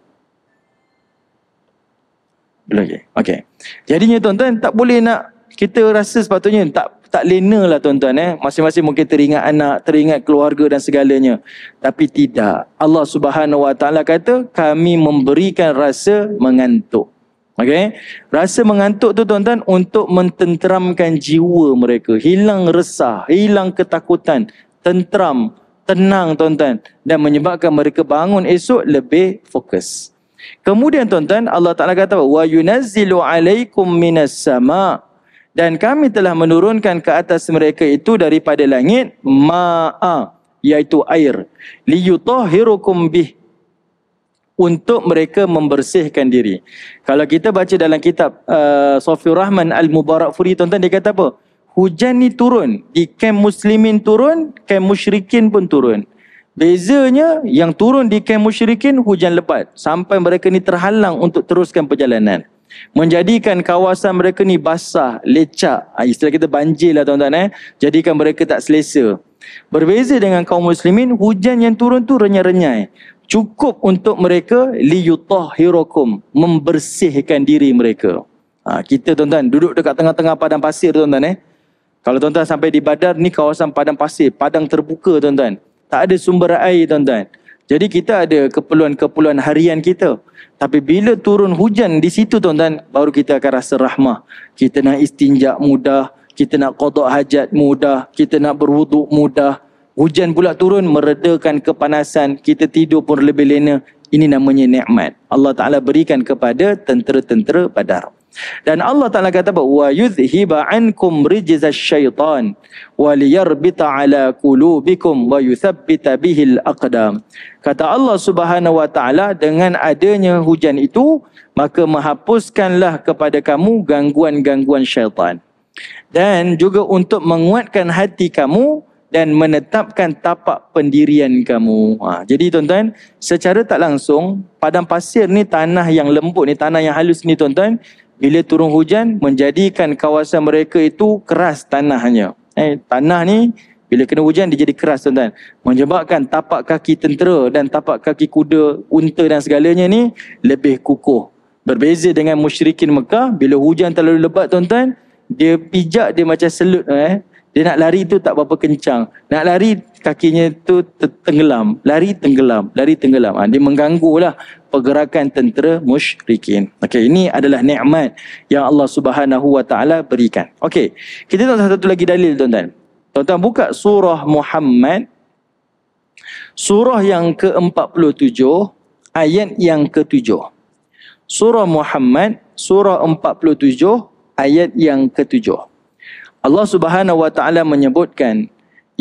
Belum okay. okay. Jadinya tuan-tuan tak boleh nak kita rasa sepatutnya tak tak lena lah tuan-tuan eh. Masing-masing mungkin teringat anak, teringat keluarga dan segalanya. Tapi tidak. Allah subhanahu wa ta'ala kata kami memberikan rasa mengantuk. Okay. Rasa mengantuk tu tuan-tuan untuk mententeramkan jiwa mereka. Hilang resah, hilang ketakutan. Tentram, tenang tuan-tuan. Dan menyebabkan mereka bangun esok lebih fokus. Kemudian tuan-tuan Allah Ta'ala kata wa yunazzilu alaikum minas sama' dan kami telah menurunkan ke atas mereka itu daripada langit ma'a iaitu air liyutahhirukum bih untuk mereka membersihkan diri. Kalau kita baca dalam kitab uh, Sofiul Rahman Al-Mubarak Furi tuan-tuan dia kata apa? Hujan ni turun, di kem muslimin turun, kem musyrikin pun turun. Bezanya yang turun di kem musyrikin hujan lebat sampai mereka ni terhalang untuk teruskan perjalanan menjadikan kawasan mereka ni basah, lecak. Ha, istilah kita banjir lah tuan-tuan eh. Jadikan mereka tak selesa. Berbeza dengan kaum muslimin, hujan yang turun tu renyai-renyai. Cukup untuk mereka liyutahhirukum, membersihkan diri mereka. Ha, kita tuan-tuan duduk dekat tengah-tengah padang pasir tuan-tuan eh. Kalau tuan-tuan sampai di badar ni kawasan padang pasir, padang terbuka tuan-tuan. Tak ada sumber air tuan-tuan. Jadi kita ada keperluan-keperluan harian kita. Tapi bila turun hujan di situ tuan-tuan, baru kita akan rasa rahmah. Kita nak istinjak mudah, kita nak kodok hajat mudah, kita nak berwuduk mudah. Hujan pula turun meredakan kepanasan, kita tidur pun lebih lena. Ini namanya nikmat. Allah Ta'ala berikan kepada tentera-tentera padar. Dan Allah Taala kata apa? Wa yuzhiba ankum rijzas syaitan wa liyarbita ala qulubikum wa yuthabbita bihi aqdam Kata Allah Subhanahu wa Taala dengan adanya hujan itu maka menghapuskanlah kepada kamu gangguan-gangguan syaitan. Dan juga untuk menguatkan hati kamu dan menetapkan tapak pendirian kamu. Ha, jadi tuan-tuan, secara tak langsung, padang pasir ni tanah yang lembut ni, tanah yang halus ni tuan-tuan, bila turun hujan menjadikan kawasan mereka itu keras tanahnya. Eh, tanah ni bila kena hujan dia jadi keras tuan-tuan. Menyebabkan tapak kaki tentera dan tapak kaki kuda, unta dan segalanya ni lebih kukuh. Berbeza dengan musyrikin Mekah, bila hujan terlalu lebat tuan-tuan, dia pijak dia macam selut eh, dia nak lari tu tak berapa kencang. Nak lari kakinya tu tenggelam. Lari tenggelam. Lari tenggelam. Ha, dia mengganggu lah pergerakan tentera musyrikin. Okey, ini adalah nikmat yang Allah Subhanahu Wa Taala berikan. Okey, kita tengok satu lagi dalil tuan-tuan. Tuan-tuan buka surah Muhammad. Surah yang ke-47 ayat yang ke-7. Surah Muhammad, surah 47 ayat yang ke-7. Allah Subhanahu wa taala menyebutkan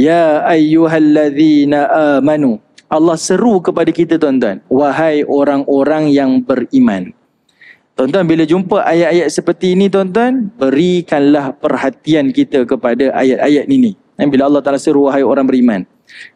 ya ayyuhallazina amanu. Allah seru kepada kita tuan-tuan, wahai orang-orang yang beriman. Tuan-tuan bila jumpa ayat-ayat seperti ini tuan-tuan, berikanlah perhatian kita kepada ayat-ayat ini. Dan bila Allah Taala seru wahai orang beriman.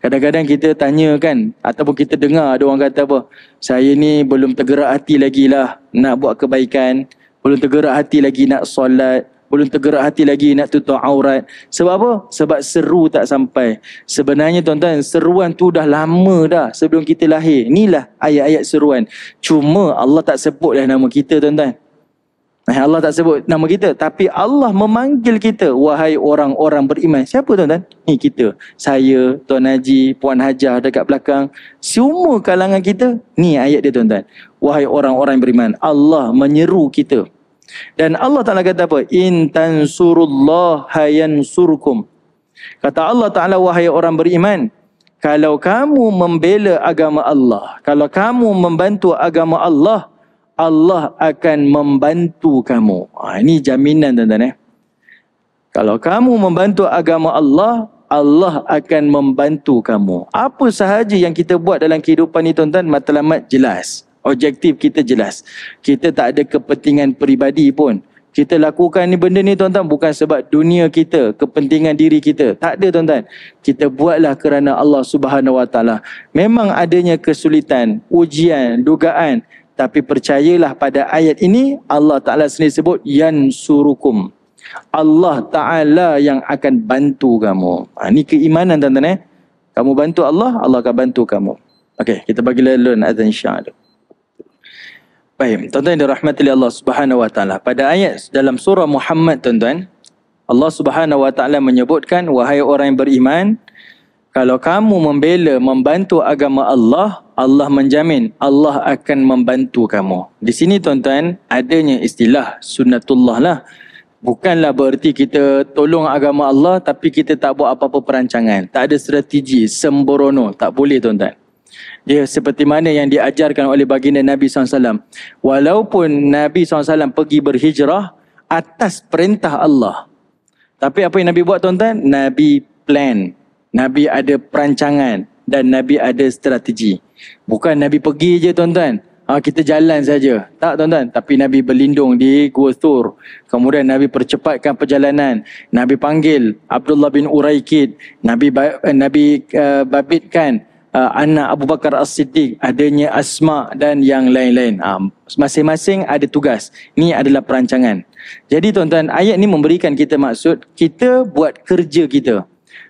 Kadang-kadang kita tanya kan ataupun kita dengar ada orang kata apa? Saya ni belum tergerak hati lagi lah nak buat kebaikan, belum tergerak hati lagi nak solat, belum tergerak hati lagi nak tutup aurat. Sebab apa? Sebab seru tak sampai. Sebenarnya tuan-tuan, seruan tu dah lama dah sebelum kita lahir. Inilah ayat-ayat seruan. Cuma Allah tak sebut dah nama kita tuan-tuan. Eh, Allah tak sebut nama kita. Tapi Allah memanggil kita. Wahai orang-orang beriman. Siapa tuan-tuan? Ni kita. Saya, Tuan Haji, Puan Hajar dekat belakang. Semua kalangan kita. Ni ayat dia tuan-tuan. Wahai orang-orang beriman. Allah menyeru kita. Dan Allah Ta'ala kata apa? In tansurullah yansurkum. Kata Allah Ta'ala wahai orang beriman. Kalau kamu membela agama Allah. Kalau kamu membantu agama Allah. Allah akan membantu kamu. Ha, ini jaminan tuan-tuan eh. Kalau kamu membantu agama Allah. Allah akan membantu kamu. Apa sahaja yang kita buat dalam kehidupan ni tuan-tuan matlamat jelas. Objektif kita jelas. Kita tak ada kepentingan peribadi pun. Kita lakukan ni benda ni tuan-tuan bukan sebab dunia kita, kepentingan diri kita. Tak ada tuan-tuan. Kita buatlah kerana Allah Subhanahu Wa Taala. Memang adanya kesulitan, ujian, dugaan, tapi percayalah pada ayat ini Allah Taala sendiri sebut yansurukum. Allah Taala yang akan bantu kamu. Ha, ini keimanan tuan-tuan eh. Kamu bantu Allah, Allah akan bantu kamu. Okey, kita bagi lelon azan insya-Allah. Baik, tuan-tuan yang dirahmati oleh Allah Subhanahu Wa Taala. Pada ayat dalam surah Muhammad, tuan-tuan, Allah Subhanahu Wa Taala menyebutkan wahai orang yang beriman, kalau kamu membela membantu agama Allah, Allah menjamin Allah akan membantu kamu. Di sini tuan-tuan, adanya istilah sunnatullah lah. Bukanlah berarti kita tolong agama Allah tapi kita tak buat apa-apa perancangan. Tak ada strategi, sembrono. Tak boleh tuan-tuan. Ya, seperti mana yang diajarkan oleh baginda Nabi SAW. Walaupun Nabi SAW pergi berhijrah atas perintah Allah. Tapi apa yang Nabi buat tuan-tuan? Nabi plan. Nabi ada perancangan dan Nabi ada strategi. Bukan Nabi pergi je tuan-tuan. Ha, kita jalan saja. Tak tuan-tuan. Tapi Nabi berlindung di Gua Thur. Kemudian Nabi percepatkan perjalanan. Nabi panggil Abdullah bin Uraikid. Nabi, eh, Nabi uh, babitkan uh, anak Abu Bakar As-Siddiq, adanya Asma dan yang lain-lain. Uh, masing-masing ada tugas. Ini adalah perancangan. Jadi tuan-tuan, ayat ini memberikan kita maksud kita buat kerja kita.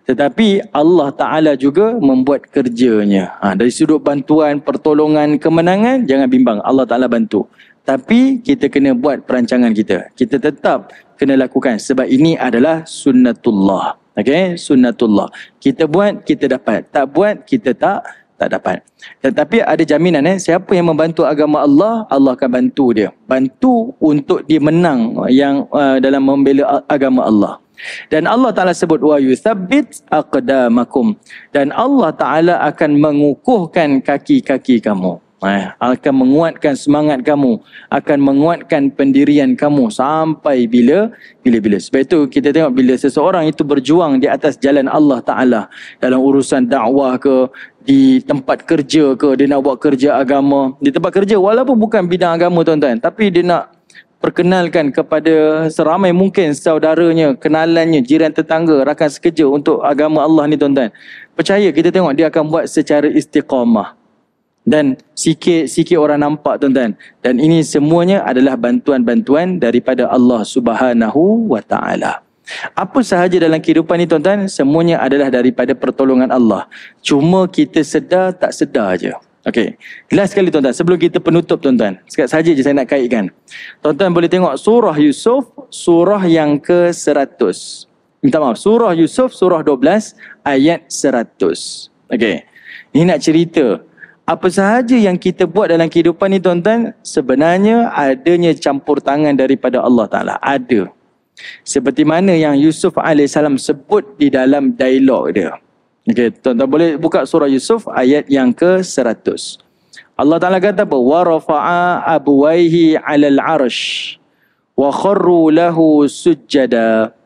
Tetapi Allah Ta'ala juga membuat kerjanya. Ha, dari sudut bantuan, pertolongan, kemenangan, jangan bimbang. Allah Ta'ala bantu. Tapi kita kena buat perancangan kita. Kita tetap kena lakukan. Sebab ini adalah sunnatullah. Okay, sunnatullah. Kita buat, kita dapat. Tak buat, kita tak tak dapat. Tetapi ada jaminan eh, siapa yang membantu agama Allah, Allah akan bantu dia. Bantu untuk dia menang yang uh, dalam membela agama Allah. Dan Allah Ta'ala sebut wa yuthabbit aqdamakum. Dan Allah Ta'ala akan mengukuhkan kaki-kaki kamu. Eh, akan menguatkan semangat kamu akan menguatkan pendirian kamu sampai bila bila-bila sebab itu kita tengok bila seseorang itu berjuang di atas jalan Allah Ta'ala dalam urusan dakwah ke di tempat kerja ke dia nak buat kerja agama di tempat kerja walaupun bukan bidang agama tuan-tuan tapi dia nak perkenalkan kepada seramai mungkin saudaranya, kenalannya, jiran tetangga, rakan sekerja untuk agama Allah ni tuan-tuan. Percaya kita tengok dia akan buat secara istiqamah dan sikit-sikit orang nampak tuan-tuan dan ini semuanya adalah bantuan-bantuan daripada Allah Subhanahu wa taala. Apa sahaja dalam kehidupan ni tuan-tuan semuanya adalah daripada pertolongan Allah. Cuma kita sedar tak sedar aja. Okey. Last sekali tuan-tuan sebelum kita penutup tuan-tuan. Sekat saja je saya nak kaitkan. Tuan-tuan boleh tengok surah Yusuf surah yang ke-100. Minta maaf, surah Yusuf surah 12 ayat 100. Okey. Ini nak cerita apa sahaja yang kita buat dalam kehidupan ni tuan-tuan sebenarnya adanya campur tangan daripada Allah Taala ada seperti mana yang Yusuf alaihissalam sebut di dalam dialog dia okey tuan-tuan boleh buka surah Yusuf ayat yang ke-100 Allah Taala kata wa rafa'a abwaihi 'alal 'arsy wa kharru lahu sujjada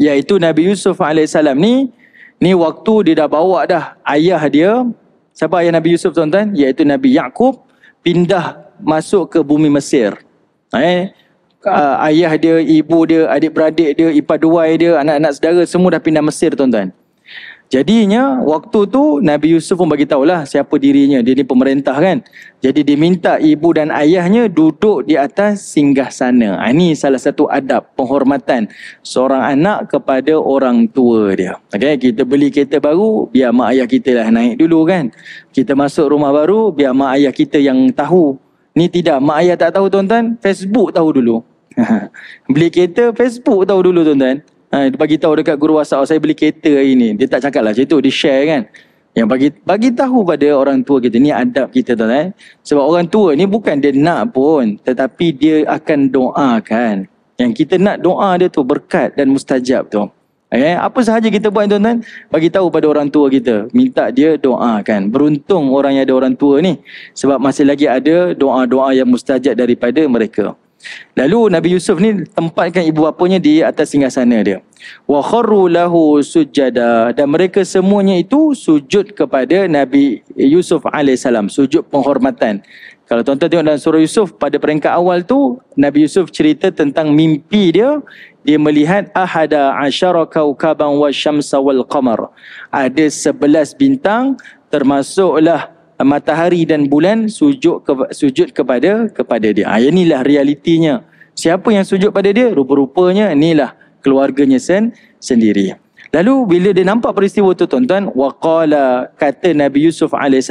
iaitu Nabi Yusuf alaihissalam ni ni waktu dia dah bawa dah ayah dia siapa ayah Nabi Yusuf tuan-tuan iaitu Nabi Yaakub pindah masuk ke bumi Mesir eh? Uh, ayah dia, ibu dia, adik-beradik dia, ipar duai dia, anak-anak saudara semua dah pindah Mesir tuan-tuan Jadinya waktu tu Nabi Yusuf pun bagi tahulah siapa dirinya. Dia ni pemerintah kan. Jadi dia minta ibu dan ayahnya duduk di atas singgah sana. Ha, ini salah satu adab penghormatan seorang anak kepada orang tua dia. Okay, kita beli kereta baru, biar mak ayah kita lah naik dulu kan. Kita masuk rumah baru, biar mak ayah kita yang tahu. Ni tidak, mak ayah tak tahu tuan-tuan, Facebook tahu dulu. beli kereta, Facebook tahu dulu tuan-tuan. Ha, dia bagi tahu dekat guru WhatsApp, oh, saya beli kereta hari ni. Dia tak cakap lah macam tu, dia share kan. Yang bagi bagi tahu pada orang tua kita, ni adab kita tuan eh. Sebab orang tua ni bukan dia nak pun, tetapi dia akan doakan. Yang kita nak doa dia tu berkat dan mustajab tu. Okay? Eh, apa sahaja kita buat tuan-tuan, bagi tahu pada orang tua kita. Minta dia doakan. Beruntung orang yang ada orang tua ni. Sebab masih lagi ada doa-doa yang mustajab daripada mereka. Lalu Nabi Yusuf ni tempatkan ibu bapanya di atas singgah sana dia. Wa kharru lahu sujada dan mereka semuanya itu sujud kepada Nabi Yusuf alaihissalam sujud penghormatan. Kalau tuan-tuan tengok dalam surah Yusuf pada peringkat awal tu Nabi Yusuf cerita tentang mimpi dia dia melihat ahada asyara kaukaban wasyamsa wal qamar. Ada 11 bintang termasuklah matahari dan bulan sujud ke, sujud kepada kepada dia. Ah ha, inilah realitinya. Siapa yang sujud pada dia? Rupa-rupanya inilah keluarganya sen sendiri. Lalu bila dia nampak peristiwa tu tuan-tuan, waqala kata Nabi Yusuf AS,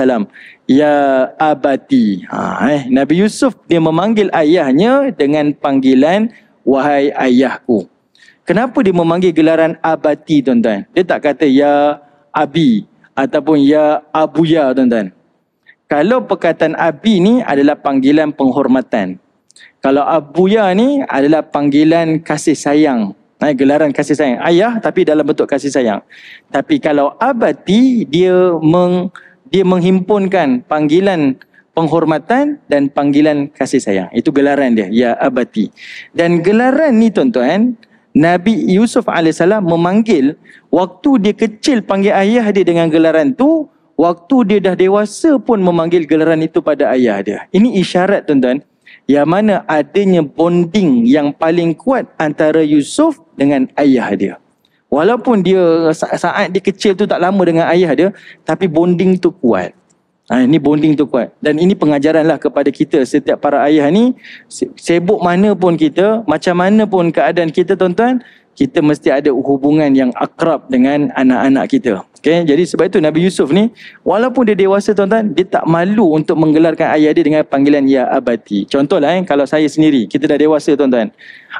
Ya abati. Ha, eh. Nabi Yusuf dia memanggil ayahnya dengan panggilan, Wahai ayahku. Kenapa dia memanggil gelaran abati tuan-tuan? Dia tak kata ya abi ataupun ya abuya tuan-tuan. Kalau perkataan Abi ni adalah panggilan penghormatan. Kalau Abuya ni adalah panggilan kasih sayang. Eh, gelaran kasih sayang. Ayah tapi dalam bentuk kasih sayang. Tapi kalau Abati, dia meng, dia menghimpunkan panggilan penghormatan dan panggilan kasih sayang. Itu gelaran dia, Ya Abati. Dan gelaran ni tuan-tuan, Nabi Yusuf AS memanggil waktu dia kecil panggil ayah dia dengan gelaran tu, waktu dia dah dewasa pun memanggil gelaran itu pada ayah dia. Ini isyarat tuan-tuan yang mana adanya bonding yang paling kuat antara Yusuf dengan ayah dia. Walaupun dia saat dia kecil tu tak lama dengan ayah dia, tapi bonding tu kuat. Ha, ini bonding tu kuat. Dan ini pengajaranlah kepada kita setiap para ayah ni, sibuk mana pun kita, macam mana pun keadaan kita tuan-tuan, kita mesti ada hubungan yang akrab dengan anak-anak kita. Okay, jadi sebab itu Nabi Yusuf ni, walaupun dia dewasa tuan-tuan, dia tak malu untuk menggelarkan ayah dia dengan panggilan Ya Abati. Contohlah eh, kalau saya sendiri, kita dah dewasa tuan-tuan.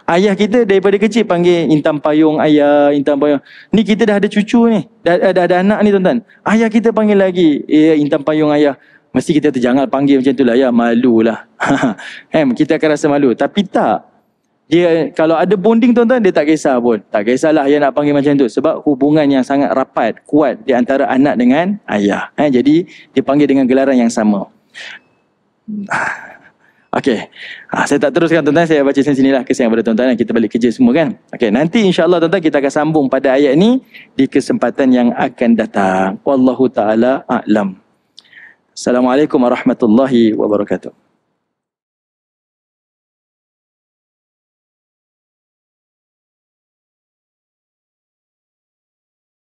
Ayah kita daripada kecil panggil Intan Payung Ayah, Intan Payung. Ni kita dah ada cucu ni, dah, dah, dah ada anak ni tuan-tuan. Ayah kita panggil lagi, ya eh, Intan Payung Ayah. Mesti kita terjangal panggil macam itulah, ya malu lah. kita akan rasa malu, tapi tak dia kalau ada bonding tuan-tuan dia tak kisah pun tak kisahlah yang nak panggil macam tu sebab hubungan yang sangat rapat kuat di antara anak dengan ayah eh, jadi dia panggil dengan gelaran yang sama Okey. Ha, saya tak teruskan tuan-tuan, saya baca sini sinilah kesian kepada tuan-tuan dan eh, kita balik kerja semua kan. Okey, nanti insya-Allah tuan-tuan kita akan sambung pada ayat ni di kesempatan yang akan datang. Wallahu taala a'lam. Assalamualaikum warahmatullahi wabarakatuh.